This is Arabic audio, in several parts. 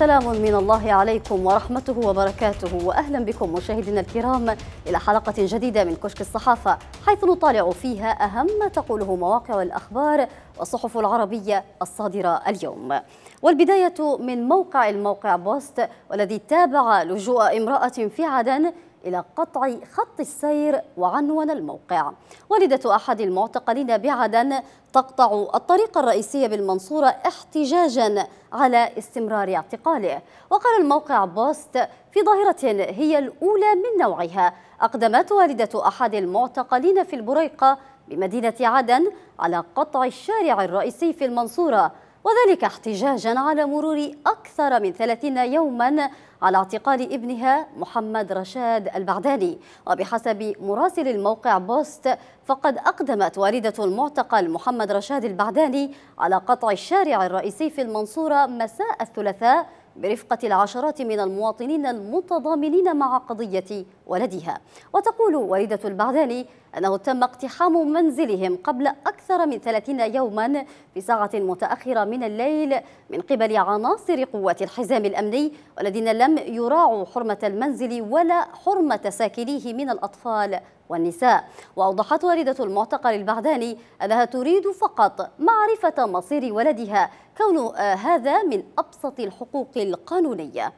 سلام من الله عليكم ورحمته وبركاته وأهلا بكم مشاهدينا الكرام إلى حلقة جديدة من كشك الصحافة حيث نطالع فيها أهم ما تقوله مواقع الأخبار والصحف العربية الصادرة اليوم والبداية من موقع الموقع بوست والذي تابع لجوء امرأة في عدن إلى قطع خط السير وعنون الموقع والدة أحد المعتقلين بعدن تقطع الطريق الرئيسي بالمنصورة احتجاجا على استمرار اعتقاله وقال الموقع بوست في ظاهرة هي الأولى من نوعها أقدمت والدة أحد المعتقلين في البريقة بمدينة عدن على قطع الشارع الرئيسي في المنصورة وذلك احتجاجا على مرور أكثر من 30 يوما على اعتقال ابنها محمد رشاد البعداني وبحسب مراسل الموقع بوست فقد أقدمت والدة المعتقل محمد رشاد البعداني على قطع الشارع الرئيسي في المنصورة مساء الثلاثاء برفقة العشرات من المواطنين المتضامنين مع قضية ولدها وتقول والدة البغدالي أنه تم اقتحام منزلهم قبل أكثر من 30 يوما في ساعة متأخرة من الليل من قبل عناصر قوات الحزام الأمني والذين لم يراعوا حرمة المنزل ولا حرمة ساكنيه من الأطفال والنساء وأوضحت والدة المعتقل البعداني أنها تريد فقط معرفة مصير ولدها كون آه، هذا من أبسط الحقوق القانونية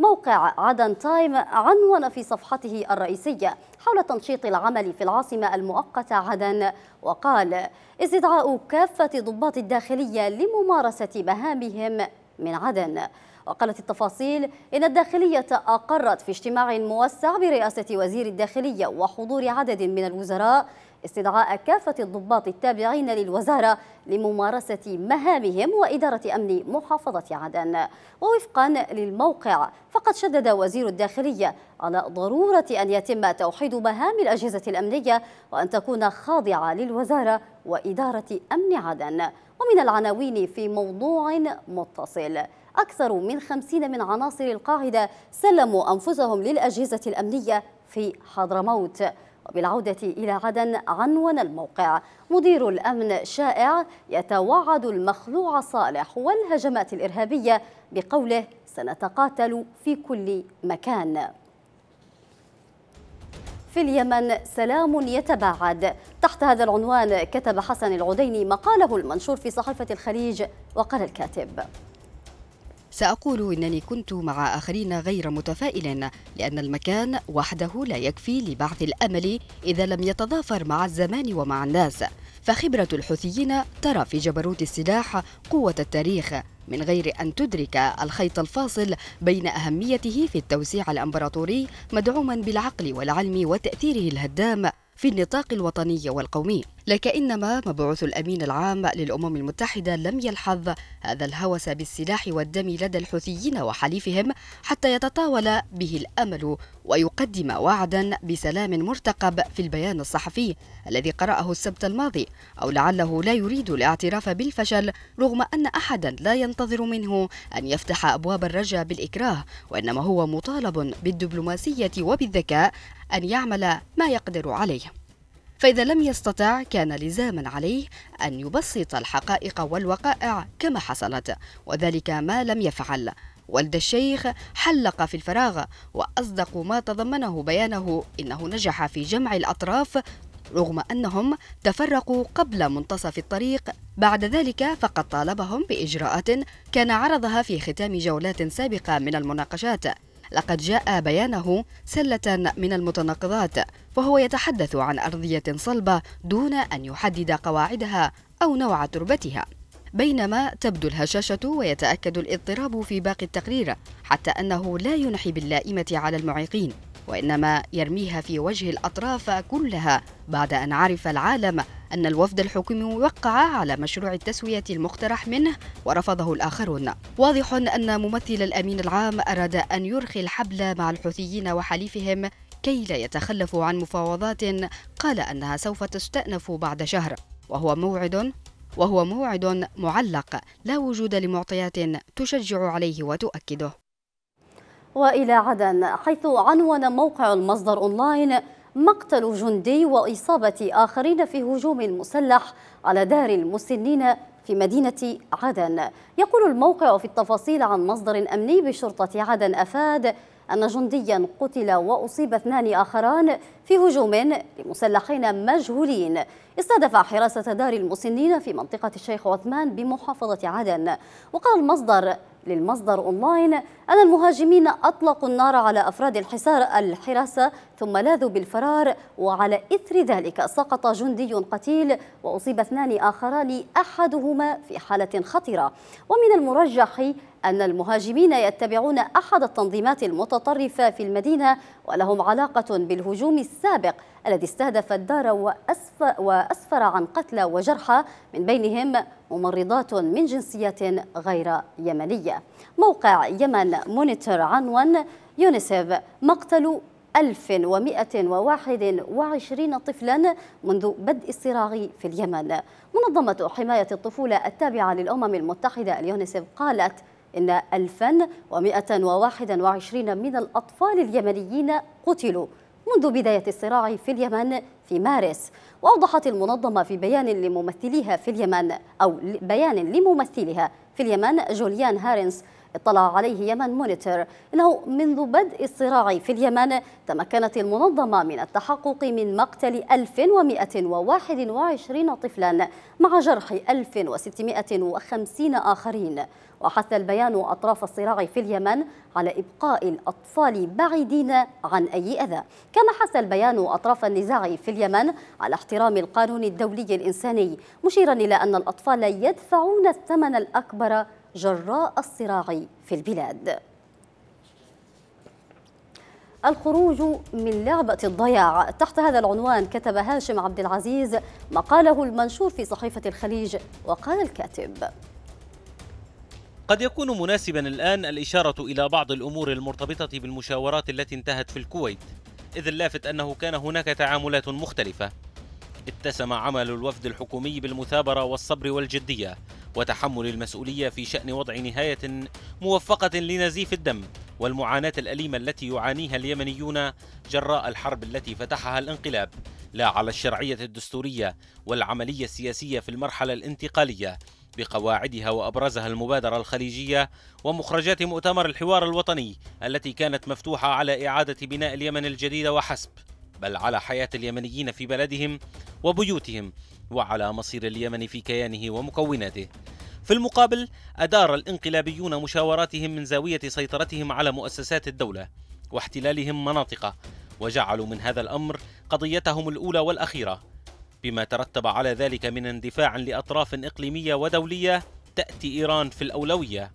موقع عدن تايم عنون في صفحته الرئيسية حول تنشيط العمل في العاصمة المؤقتة عدن وقال استدعاء كافة ضباط الداخلية لممارسة مهامهم من عدن وقالت التفاصيل إن الداخلية أقرت في اجتماع موسع برئاسة وزير الداخلية وحضور عدد من الوزراء استدعاء كافة الضباط التابعين للوزارة لممارسة مهامهم وإدارة أمن محافظة عدن ووفقا للموقع فقد شدد وزير الداخلية على ضرورة أن يتم توحيد مهام الأجهزة الأمنية وأن تكون خاضعة للوزارة وإدارة أمن عدن ومن العناوين في موضوع متصل أكثر من خمسين من عناصر القاعدة سلموا أنفسهم للأجهزة الأمنية في حضرموت وبالعودة إلى عدن عنون الموقع مدير الأمن شائع يتوعد المخلوع صالح والهجمات الإرهابية بقوله سنتقاتل في كل مكان في اليمن سلام يتباعد تحت هذا العنوان كتب حسن العديني مقاله المنشور في صحيفة الخليج وقال الكاتب سأقول إنني كنت مع آخرين غير متفائل لأن المكان وحده لا يكفي لبعث الأمل إذا لم يتضافر مع الزمان ومع الناس فخبرة الحوثيين ترى في جبروت السلاح قوة التاريخ من غير أن تدرك الخيط الفاصل بين أهميته في التوسيع الأمبراطوري مدعوما بالعقل والعلم وتأثيره الهدام في النطاق الوطني والقومي لكأنما مبعوث الأمين العام للأمم المتحدة لم يلحظ هذا الهوس بالسلاح والدم لدى الحوثيين وحليفهم حتى يتطاول به الأمل ويقدم وعدا بسلام مرتقب في البيان الصحفي الذي قرأه السبت الماضي أو لعله لا يريد الاعتراف بالفشل رغم أن أحدا لا ينتظر منه أن يفتح أبواب الرجا بالإكراه وإنما هو مطالب بالدبلوماسية وبالذكاء أن يعمل ما يقدر عليه فإذا لم يستطع كان لزاما عليه أن يبسط الحقائق والوقائع كما حصلت وذلك ما لم يفعل والد الشيخ حلق في الفراغ وأصدق ما تضمنه بيانه إنه نجح في جمع الأطراف رغم أنهم تفرقوا قبل منتصف الطريق بعد ذلك فقد طالبهم بإجراءات كان عرضها في ختام جولات سابقة من المناقشات لقد جاء بيانه سلة من المتناقضات فهو يتحدث عن أرضية صلبة دون أن يحدد قواعدها أو نوع تربتها بينما تبدو الهشاشة ويتأكد الاضطراب في باقي التقرير حتى أنه لا ينحي باللائمة على المعيقين وإنما يرميها في وجه الأطراف كلها بعد أن عرف العالم أن الوفد الحكومي وقع على مشروع التسوية المقترح منه ورفضه الآخرون واضح أن ممثل الأمين العام أراد أن يرخي الحبل مع الحوثيين وحليفهم كي لا يتخلفوا عن مفاوضات قال أنها سوف تستأنف بعد شهر وهو موعد وهو موعد معلق لا وجود لمعطيات تشجع عليه وتؤكده وإلى عدن حيث عنون موقع المصدر أونلاين مقتل جندي وإصابة آخرين في هجوم مسلح على دار المسنين في مدينة عدن يقول الموقع في التفاصيل عن مصدر أمني بشرطة عدن أفاد أن جنديا قتل وأصيب اثنان آخران في هجوم لمسلحين مجهولين استهدف حراسة دار المسنين في منطقة الشيخ عثمان بمحافظة عدن وقال المصدر للمصدر أونلاين أن المهاجمين أطلقوا النار على أفراد الحصار الحراسة ثم لاذوا بالفرار وعلى إثر ذلك سقط جندي قتيل وأصيب اثنان آخران أحدهما في حالة خطرة ومن المرجح أن المهاجمين يتبعون أحد التنظيمات المتطرفة في المدينة ولهم علاقة بالهجوم السابق الذي استهدف الدار وأسفل وأسفر عن قتلى وجرحى من بينهم ممرضات من جنسيات غير يمنية موقع يمن مونيتور عنوان يونيسف مقتل 1121 طفلا منذ بدء الصراع في اليمن منظمة حماية الطفولة التابعة للأمم المتحدة اليونيسف قالت إن 1121 من الأطفال اليمنيين قتلوا منذ بداية الصراع في اليمن في مارس وأوضحت المنظمة في بيان لممثليها في اليمن أو بيان لممثلها في اليمن جوليان هارنس اطلع عليه يمن مونيتور إنه منذ بدء الصراع في اليمن تمكنت المنظمة من التحقق من مقتل 1121 طفلا مع جرح 1650 آخرين وحث البيان أطراف الصراع في اليمن على إبقاء الأطفال بعيدين عن أي أذى كما حث البيان أطراف النزاع في اليمن على احترام القانون الدولي الإنساني مشيرا إلى أن الأطفال يدفعون الثمن الأكبر جراء الصراع في البلاد الخروج من لعبة الضياع تحت هذا العنوان كتب هاشم عبد العزيز مقاله المنشور في صحيفة الخليج وقال الكاتب قد يكون مناسبا الآن الإشارة إلى بعض الأمور المرتبطة بالمشاورات التي انتهت في الكويت إذ اللافت أنه كان هناك تعاملات مختلفة اتسم عمل الوفد الحكومي بالمثابرة والصبر والجدية وتحمل المسؤولية في شأن وضع نهاية موفقة لنزيف الدم والمعاناة الأليمة التي يعانيها اليمنيون جراء الحرب التي فتحها الانقلاب لا على الشرعية الدستورية والعملية السياسية في المرحلة الانتقالية بقواعدها وأبرزها المبادرة الخليجية ومخرجات مؤتمر الحوار الوطني التي كانت مفتوحة على إعادة بناء اليمن الجديده وحسب بل على حياة اليمنيين في بلدهم وبيوتهم وعلى مصير اليمن في كيانه ومكوناته في المقابل أدار الانقلابيون مشاوراتهم من زاوية سيطرتهم على مؤسسات الدولة واحتلالهم مناطقه وجعلوا من هذا الأمر قضيتهم الأولى والأخيرة بما ترتب على ذلك من اندفاع لأطراف إقليمية ودولية تأتي إيران في الأولوية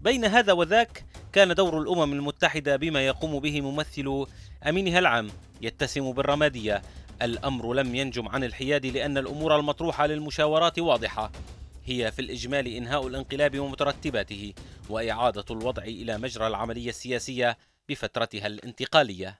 بين هذا وذاك كان دور الأمم المتحدة بما يقوم به ممثل أمينها العام يتسم بالرمادية الأمر لم ينجم عن الحياد لأن الأمور المطروحة للمشاورات واضحة هي في الإجمال إنهاء الانقلاب ومترتباته وإعادة الوضع إلى مجرى العملية السياسية بفترتها الانتقالية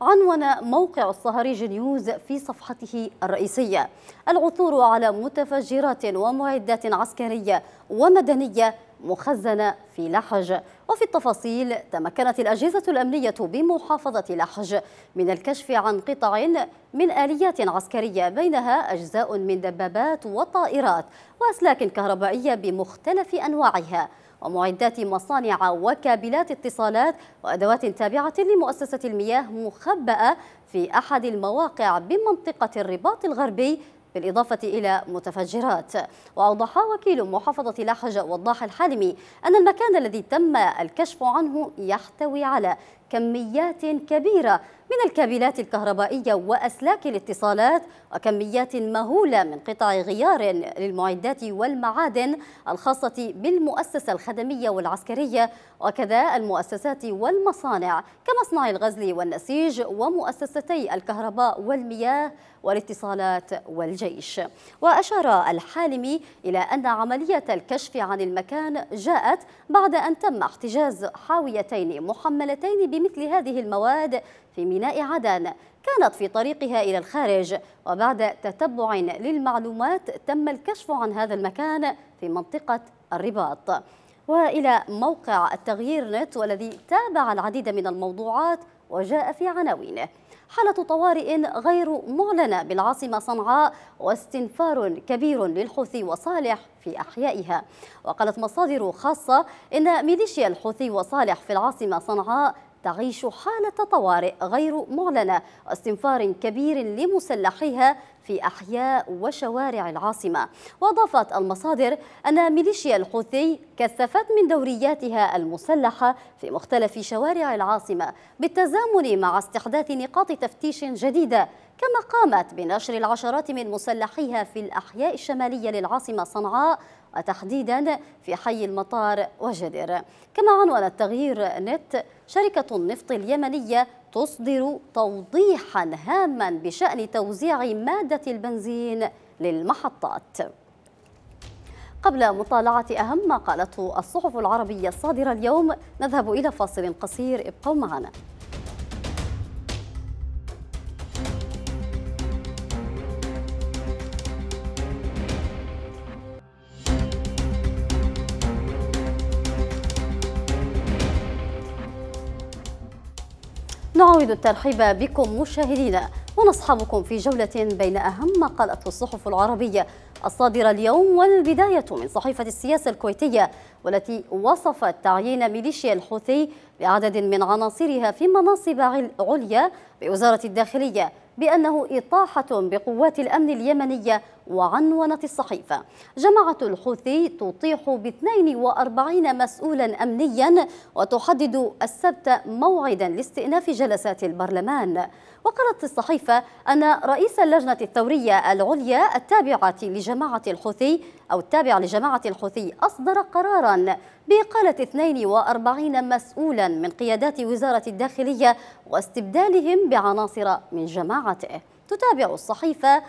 عنون موقع الصهريج نيوز في صفحته الرئيسية العثور على متفجرات ومعدات عسكرية ومدنية مخزنة في لحج وفي التفاصيل تمكنت الأجهزة الأمنية بمحافظة لحج من الكشف عن قطع من آليات عسكرية بينها أجزاء من دبابات وطائرات وأسلاك كهربائية بمختلف أنواعها ومعدات مصانع وكابلات اتصالات وأدوات تابعة لمؤسسة المياه مخبأة في أحد المواقع بمنطقة الرباط الغربي بالإضافة إلى متفجرات وأوضح وكيل محافظة لحج وضاح الحالمي أن المكان الذي تم الكشف عنه يحتوي على كميات كبيرة من الكابلات الكهربائية وأسلاك الاتصالات وكميات مهولة من قطع غيار للمعدات والمعادن الخاصة بالمؤسسة الخدمية والعسكرية وكذا المؤسسات والمصانع كمصنع الغزل والنسيج ومؤسستي الكهرباء والمياه والاتصالات والجيش وأشار الحالمي إلى أن عملية الكشف عن المكان جاءت بعد أن تم احتجاز حاويتين محملتين بمثل هذه المواد في ميناء عدن كانت في طريقها إلى الخارج وبعد تتبع للمعلومات تم الكشف عن هذا المكان في منطقة الرباط وإلى موقع التغيير نت والذي تابع العديد من الموضوعات وجاء في عناوينه حالة طوارئ غير معلنة بالعاصمة صنعاء واستنفار كبير للحوثي وصالح في أحيائها وقالت مصادر خاصة إن ميليشيا الحوثي وصالح في العاصمة صنعاء تعيش حالة طوارئ غير معلنة واستنفار كبير لمسلحيها في أحياء وشوارع العاصمة وأضافت المصادر أن ميليشيا الحوثي كثفت من دورياتها المسلحة في مختلف شوارع العاصمة بالتزامن مع استحداث نقاط تفتيش جديدة كما قامت بنشر العشرات من مسلحيها في الأحياء الشمالية للعاصمة صنعاء وتحديدا في حي المطار وجدر كما عنوان التغيير نت شركة النفط اليمنية تصدر توضيحا هاما بشأن توزيع مادة البنزين للمحطات قبل مطالعة أهم ما قالته الصحف العربية الصادرة اليوم نذهب إلى فاصل قصير ابقوا معنا نعود الترحيب بكم مشاهدينا ونصحبكم في جولة بين أهم ما قالته الصحف العربية الصادرة اليوم والبداية من صحيفة السياسة الكويتية والتي وصفت تعيين ميليشيا الحوثي بعدد من عناصرها في مناصب عليا بوزارة الداخلية بأنه إطاحة بقوات الأمن اليمنية وعنونت الصحيفة جماعة الحوثي تطيح ب 42 مسؤولا أمنيا وتحدد السبت موعدا لاستئناف جلسات البرلمان وقالت الصحيفة أن رئيس اللجنة الثورية العليا التابعة لجماعة الحوثي أو التابع لجماعة الحوثي أصدر قرارا بإقالة 42 مسؤولا من قيادات وزارة الداخلية واستبدالهم بعناصر من جماعة ومجموعته تتابع الصحيفة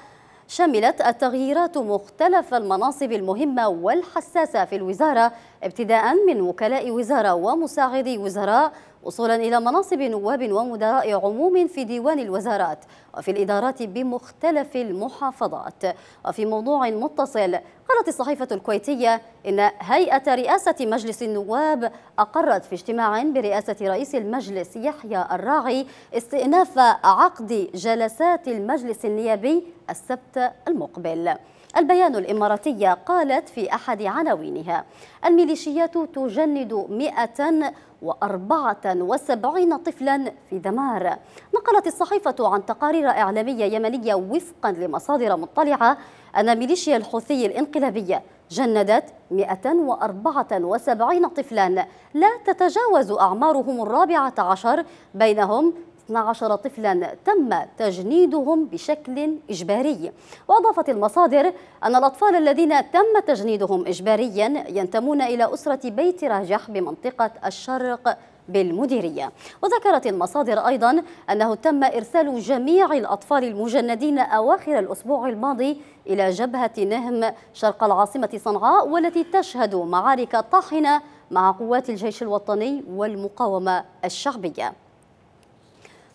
شملت التغييرات مختلف المناصب المهمة والحساسة في الوزارة ابتداء من وكلاء وزارة ومساعدي وزراء وصولا إلى مناصب نواب ومدراء عموم في ديوان الوزارات وفي الإدارات بمختلف المحافظات وفي موضوع متصل قالت الصحيفة الكويتية إن هيئة رئاسة مجلس النواب أقرت في اجتماع برئاسة رئيس المجلس يحيى الراعي استئناف عقد جلسات المجلس النيابي السبت المقبل البيان الإماراتية قالت في أحد عناوينها الميليشيات تجند 174 طفلا في دمار نقلت الصحيفة عن تقارير إعلامية يمنية وفقا لمصادر مطلعة أن ميليشيا الحوثي الإنقلابية جندت 174 طفلا لا تتجاوز أعمارهم الرابعة عشر بينهم 12 طفلا تم تجنيدهم بشكل إجباري وأضافت المصادر أن الأطفال الذين تم تجنيدهم إجباريا ينتمون إلى أسرة بيت راجح بمنطقة الشرق بالمديرية وذكرت المصادر أيضا أنه تم إرسال جميع الأطفال المجندين أواخر الأسبوع الماضي إلى جبهة نهم شرق العاصمة صنعاء والتي تشهد معارك طاحنة مع قوات الجيش الوطني والمقاومة الشعبية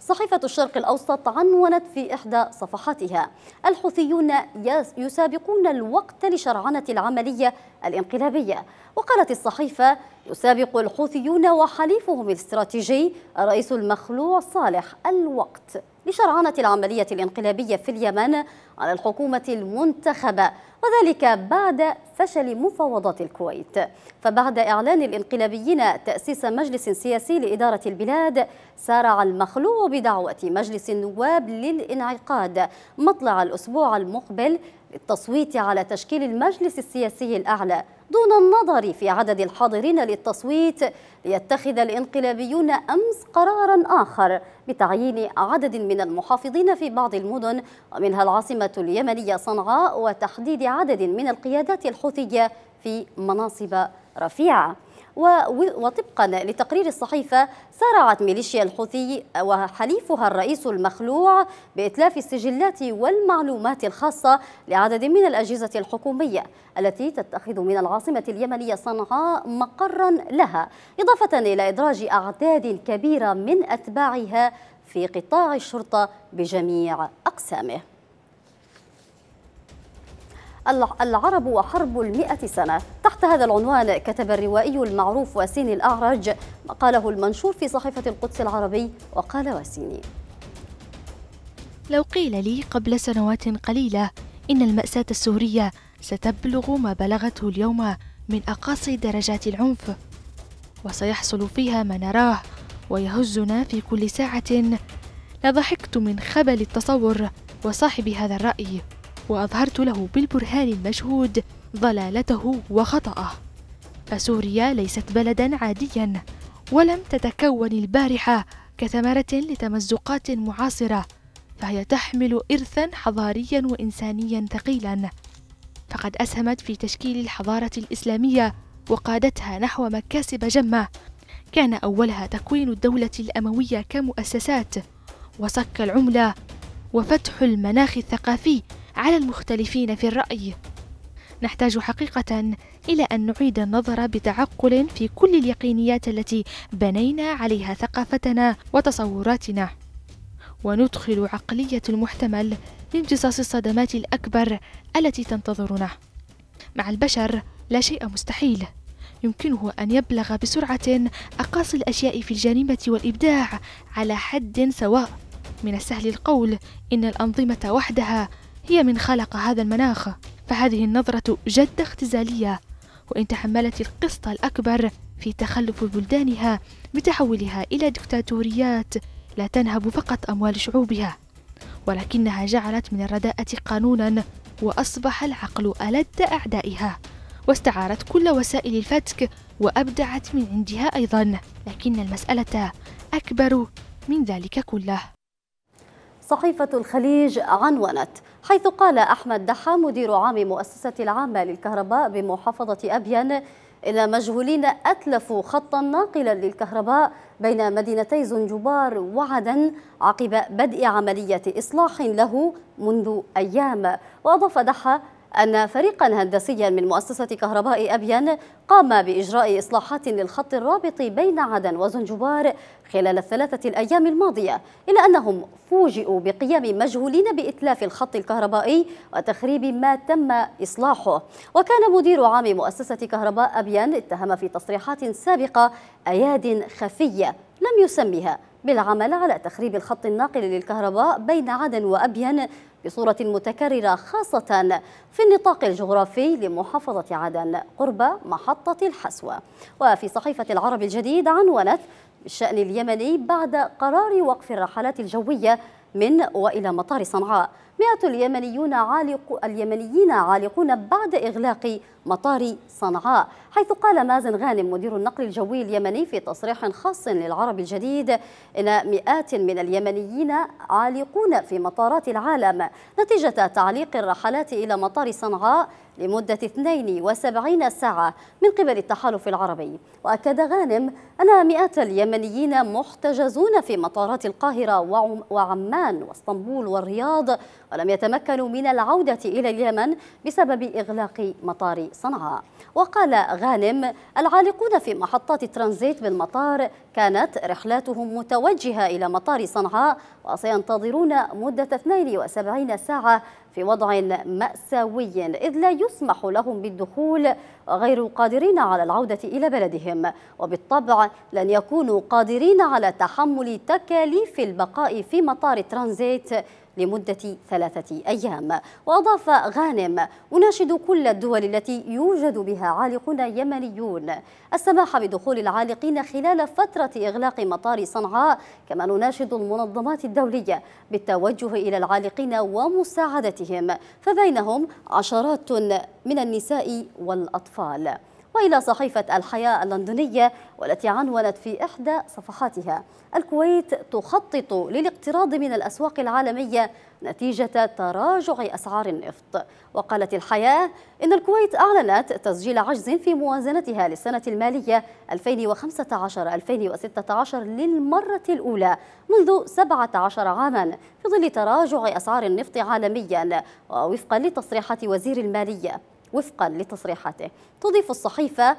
صحيفة الشرق الأوسط عنونت في إحدى صفحاتها الحوثيون يسابقون الوقت لشرعنة العملية الانقلابية وقالت الصحيفة يسابق الحوثيون وحليفهم الاستراتيجي الرئيس المخلوع صالح الوقت لشرعنة العملية الانقلابية في اليمن على الحكومة المنتخبة وذلك بعد فشل مفاوضات الكويت فبعد إعلان الانقلابيين تأسيس مجلس سياسي لإدارة البلاد سارع المخلوع بدعوة مجلس النواب للانعقاد مطلع الأسبوع المقبل للتصويت على تشكيل المجلس السياسي الأعلى دون النظر في عدد الحاضرين للتصويت ليتخذ الانقلابيون أمس قرارا آخر بتعيين عدد من المحافظين في بعض المدن ومنها العاصمة اليمنية صنعاء وتحديد عدد من القيادات الحوثية في مناصب رفيعة وطبقا لتقرير الصحيفة سارعت ميليشيا الحوثي وحليفها الرئيس المخلوع بإتلاف السجلات والمعلومات الخاصة لعدد من الأجهزة الحكومية التي تتخذ من العاصمة اليمنية صنعاء مقرا لها إضافة إلى إدراج أعداد كبيرة من أتباعها في قطاع الشرطة بجميع أقسامه العرب وحرب المئة سنة تحت هذا العنوان كتب الروائي المعروف واسيني الأعرج مقاله المنشور في صحيفة القدس العربي وقال واسيني لو قيل لي قبل سنوات قليلة إن المأساة السورية ستبلغ ما بلغته اليوم من أقاصي درجات العنف وسيحصل فيها ما نراه ويهزنا في كل ساعة لضحكت من خبل التصور وصاحب هذا الرأي وأظهرت له بالبرهان المشهود ضلالته وخطأه فسوريا ليست بلدا عاديا ولم تتكون البارحة كثمرة لتمزقات معاصرة فهي تحمل إرثا حضاريا وإنسانيا ثقيلا فقد أسهمت في تشكيل الحضارة الإسلامية وقادتها نحو مكاسب جمة كان أولها تكوين الدولة الأموية كمؤسسات وصك العملة وفتح المناخ الثقافي على المختلفين في الرأي نحتاج حقيقة إلى أن نعيد النظر بتعقل في كل اليقينيات التي بنينا عليها ثقافتنا وتصوراتنا وندخل عقلية المحتمل لامتصاص الصدمات الأكبر التي تنتظرنا مع البشر لا شيء مستحيل يمكنه أن يبلغ بسرعة أقاصي الأشياء في الجريمة والإبداع على حد سواء من السهل القول إن الأنظمة وحدها هي من خلق هذا المناخ فهذه النظرة جد اختزالية وإن تحملت القسط الأكبر في تخلف بلدانها بتحولها إلى دكتاتوريات لا تنهب فقط أموال شعوبها ولكنها جعلت من الرداءة قانونا وأصبح العقل ألد أعدائها واستعارت كل وسائل الفتك وأبدعت من عندها أيضا لكن المسألة أكبر من ذلك كله صحيفة الخليج عنونت حيث قال أحمد دحا مدير عام مؤسسة العامة للكهرباء بمحافظة أبيان إن مجهولين أتلفوا خطا ناقلا للكهرباء بين مدينتي زنجبار وعدن عقب بدء عملية إصلاح له منذ أيام وأضاف دحا أن فريقا هندسيا من مؤسسة كهرباء أبيان قام بإجراء إصلاحات للخط الرابط بين عدن وزنجبار خلال الثلاثة الأيام الماضية إلا أنهم فوجئوا بقيام مجهولين بإتلاف الخط الكهربائي وتخريب ما تم إصلاحه وكان مدير عام مؤسسة كهرباء أبيان اتهم في تصريحات سابقة أياد خفية لم يسميها بالعمل على تخريب الخط الناقل للكهرباء بين عدن وأبين بصورة متكررة خاصة في النطاق الجغرافي لمحافظة عدن قرب محطة الحسوة وفي صحيفة العرب الجديد عنونت بالشأن اليمني بعد قرار وقف الرحلات الجوية من وإلى مطار صنعاء مئة اليمنيون عالق اليمنيين عالقون بعد إغلاق مطار صنعاء حيث قال مازن غانم مدير النقل الجوي اليمني في تصريح خاص للعرب الجديد إن مئات من اليمنيين عالقون في مطارات العالم نتيجة تعليق الرحلات إلى مطار صنعاء لمدة 72 ساعة من قبل التحالف العربي وأكد غانم أن مئات اليمنيين محتجزون في مطارات القاهرة وعمان واسطنبول والرياض ولم يتمكنوا من العودة إلى اليمن بسبب إغلاق مطار صنعاء وقال غانم العالقون في محطات الترانزيت بالمطار كانت رحلاتهم متوجهة إلى مطار صنعاء وسينتظرون مدة 72 ساعة في وضع مأساوي إذ لا يسمح لهم بالدخول وغير قادرين على العودة إلى بلدهم وبالطبع لن يكونوا قادرين على تحمل تكاليف البقاء في مطار الترانزيت لمدة ثلاثة أيام وأضاف غانم أناشد كل الدول التي يوجد بها عالقون يمنيون السماح بدخول العالقين خلال فترة إغلاق مطار صنعاء كما نناشد المنظمات الدولية بالتوجه إلى العالقين ومساعدتهم فبينهم عشرات من النساء والأطفال وإلى صحيفة الحياة اللندنية والتي عنونت في إحدى صفحاتها الكويت تخطط للاقتراض من الأسواق العالمية نتيجة تراجع أسعار النفط وقالت الحياة إن الكويت أعلنت تسجيل عجز في موازنتها للسنة المالية 2015-2016 للمرة الأولى منذ 17 عاما في ظل تراجع أسعار النفط عالميا ووفقا لتصريحات وزير المالية وفقا لتصريحاته تضيف الصحيفة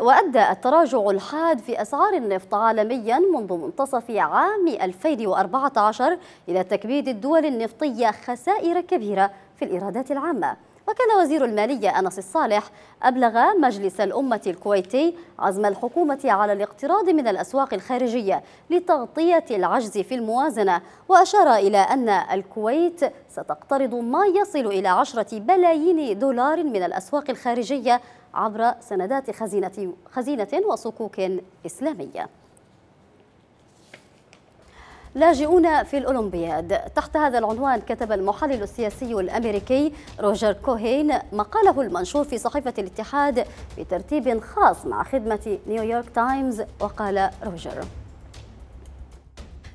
وأدى التراجع الحاد في أسعار النفط عالميا منذ منتصف عام 2014 إلى تكبيد الدول النفطية خسائر كبيرة في الإيرادات العامة وكان وزير المالية أنس الصالح أبلغ مجلس الأمة الكويتي عزم الحكومة على الاقتراض من الأسواق الخارجية لتغطية العجز في الموازنة وأشار إلى أن الكويت ستقترض ما يصل إلى عشرة بلايين دولار من الأسواق الخارجية عبر سندات خزينة, خزينة وصكوك إسلامية لاجئون في الأولمبياد تحت هذا العنوان كتب المحلل السياسي الأمريكي روجر كوهين مقاله المنشور في صحيفة الاتحاد بترتيب خاص مع خدمة نيويورك تايمز وقال روجر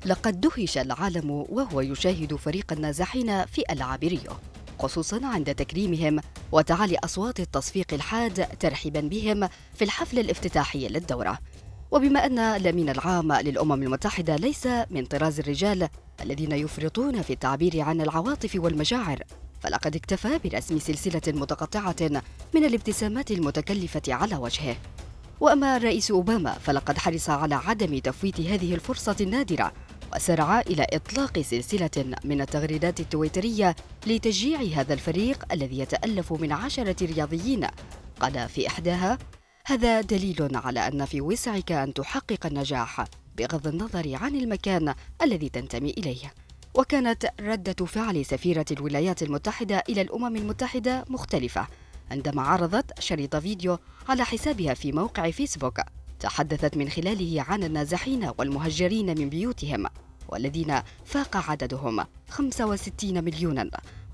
لقد دهش العالم وهو يشاهد فريق النازحين في ألعاب ريو خصوصا عند تكريمهم وتعالي أصوات التصفيق الحاد ترحبا بهم في الحفل الافتتاحي للدورة وبما أن الأمين العام للأمم المتحدة ليس من طراز الرجال الذين يفرطون في التعبير عن العواطف والمشاعر فلقد اكتفى برسم سلسلة متقطعة من الابتسامات المتكلفة على وجهه وأما الرئيس أوباما فلقد حرص على عدم تفويت هذه الفرصة النادرة وسرع إلى إطلاق سلسلة من التغريدات التويترية لتشجيع هذا الفريق الذي يتألف من عشرة رياضيين قال في إحداها هذا دليل على أن في وسعك أن تحقق النجاح بغض النظر عن المكان الذي تنتمي إليه وكانت ردة فعل سفيرة الولايات المتحدة إلى الأمم المتحدة مختلفة عندما عرضت شريط فيديو على حسابها في موقع فيسبوك تحدثت من خلاله عن النازحين والمهجرين من بيوتهم والذين فاق عددهم 65 مليونا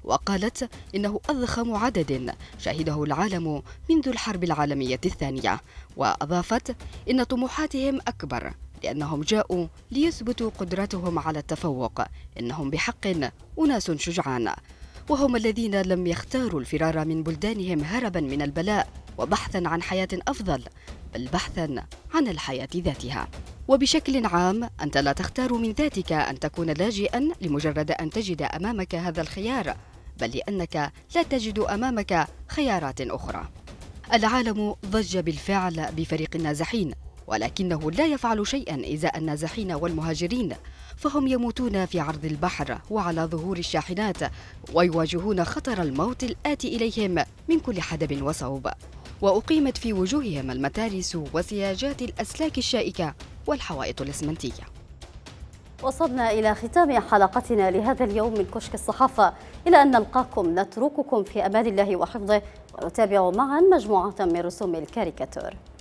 وقالت إنه أضخم عدد شهده العالم منذ الحرب العالمية الثانية وأضافت إن طموحاتهم أكبر لأنهم جاءوا ليثبتوا قدرتهم على التفوق إنهم بحق أناس شجعان وهم الذين لم يختاروا الفرار من بلدانهم هربا من البلاء وبحثا عن حياة أفضل بل بحثا عن الحياة ذاتها وبشكل عام أنت لا تختار من ذاتك أن تكون لاجئا لمجرد أن تجد أمامك هذا الخيار بل لأنك لا تجد أمامك خيارات أخرى العالم ضج بالفعل بفريق النازحين ولكنه لا يفعل شيئا إزاء النازحين والمهاجرين فهم يموتون في عرض البحر وعلى ظهور الشاحنات ويواجهون خطر الموت الآتي إليهم من كل حدب وصوب وأقيمت في وجوههم المتارس وسياجات الأسلاك الشائكة والحوائط الإسمنتية وصلنا إلى ختام حلقتنا لهذا اليوم من كشك الصحافة إلى أن نلقاكم نترككم في أمان الله وحفظه ونتابع معا مجموعة من رسوم الكاريكاتور